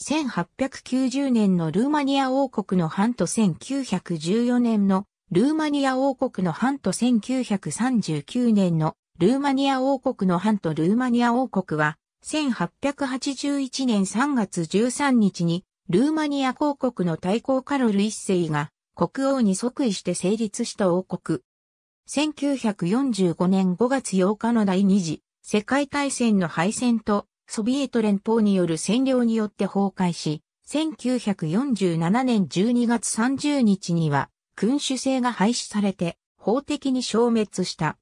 1890年のルーマニア王国の藩と1914年のルーマニア王国の藩と1939年のルーマニア王国の藩とルーマニア王国は1881年3月13日にルーマニア公国の対抗カロル一世が国王に即位して成立した王国。1945年5月8日の第二次世界大戦の敗戦とソビエト連邦による占領によって崩壊し、1947年12月30日には君主制が廃止されて法的に消滅した。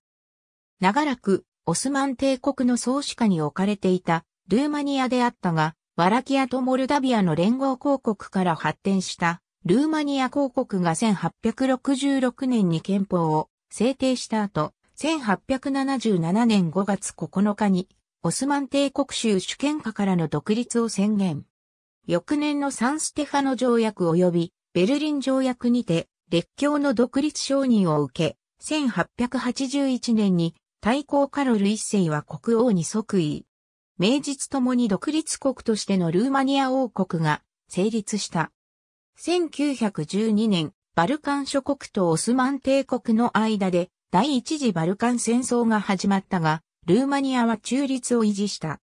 長らくオスマン帝国の創始下に置かれていたルーマニアであったが、ワラキアとモルダビアの連合公国から発展したルーマニア公国が1866年に憲法を制定した後、1877年5月9日にオスマン帝国州主権下からの独立を宣言。翌年のサンステファノ条約及びベルリン条約にて列強の独立承認を受け、1881年に対抗カロル一世は国王に即位。名実ともに独立国としてのルーマニア王国が成立した。1912年、バルカン諸国とオスマン帝国の間で第一次バルカン戦争が始まったが、ルーマニアは中立を維持した。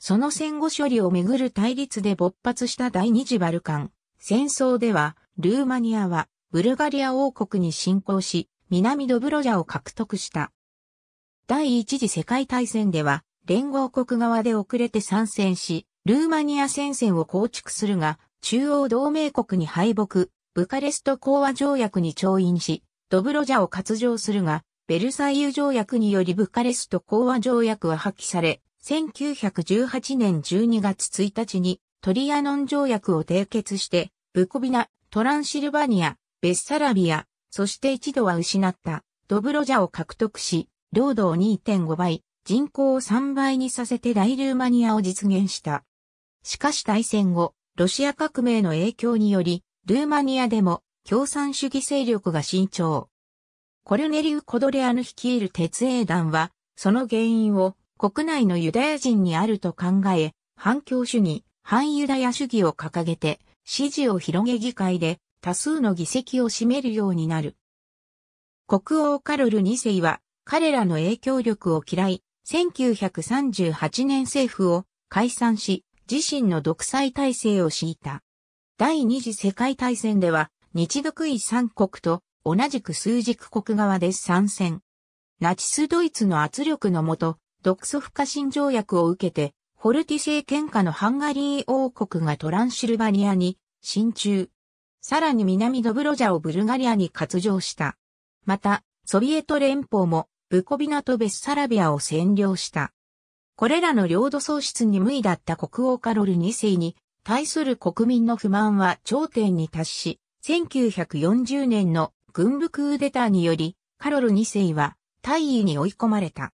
その戦後処理をめぐる対立で勃発した第二次バルカン戦争では、ルーマニアはブルガリア王国に侵攻し、南ドブロジャを獲得した。第一次世界大戦では、連合国側で遅れて参戦し、ルーマニア戦線を構築するが、中央同盟国に敗北、ブカレスト講和条約に調印し、ドブロジャを割譲するが、ベルサイユ条約によりブカレスト講和条約は破棄され、1918年12月1日にトリアノン条約を締結して、ブコビナ、トランシルバニア、ベッサラビア、そして一度は失ったドブロジャを獲得し、領土を2.5倍、人口を3倍にさせて大ルーマニアを実現した。しかし大戦後、ロシア革命の影響により、ルーマニアでも共産主義勢力が伸長。コルネリウ・コドレアヌ率いる鉄英団は、その原因を国内のユダヤ人にあると考え、反共主義、反ユダヤ主義を掲げて、支持を広げ議会で多数の議席を占めるようになる。国王カロル2世は彼らの影響力を嫌い、1938年政府を解散し、自身の独裁体制を敷いた。第二次世界大戦では、日独位三国と同じく枢軸国側で参戦。ナチスドイツの圧力のもと、独ソ不可侵条約を受けて、フォルティ政権下のハンガリー王国がトランシルバニアに進駐。さらに南ドブロジャをブルガリアに割譲した。また、ソビエト連邦もブコビナとベスサラビアを占領した。これらの領土喪失に無意だった国王カロル2世に対する国民の不満は頂点に達し、1940年の軍部クーデターにより、カロル2世は大尉に追い込まれた。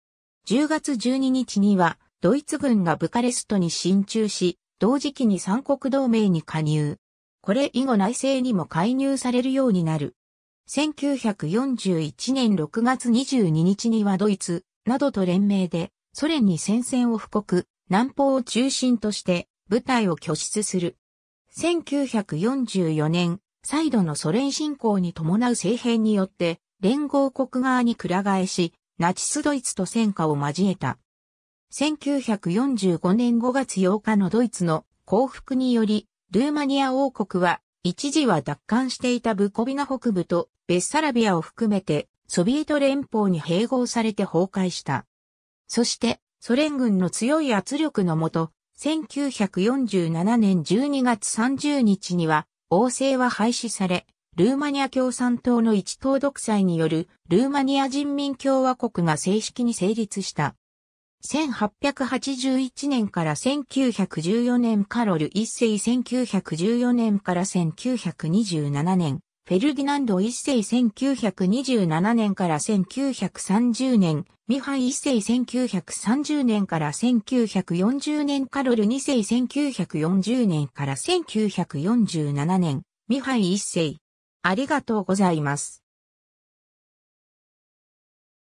10月12日には、ドイツ軍がブカレストに進駐し、同時期に三国同盟に加入。これ以後内政にも介入されるようになる。1941年6月22日にはドイツなどと連名でソ連に戦線を布告、南方を中心として部隊を拠出する。1944年再度のソ連侵攻に伴う政変によって、連合国側に倶ら替えし、ナチスドイツと戦火を交えた。1945年5月8日のドイツの降伏により、ルーマニア王国は、一時は奪還していたブコビナ北部とベッサラビアを含めて、ソビエト連邦に併合されて崩壊した。そして、ソ連軍の強い圧力のもと、1947年12月30日には、王政は廃止され、ルーマニア共産党の一党独裁によるルーマニア人民共和国が正式に成立した。1881年から1914年カロル一世1914年から1927年フェルディナンド一世1927年から1930年、ミハイ一世1930年から1940年、カロル二世1940年から1947年、ミハイ一世。ありがとうございます。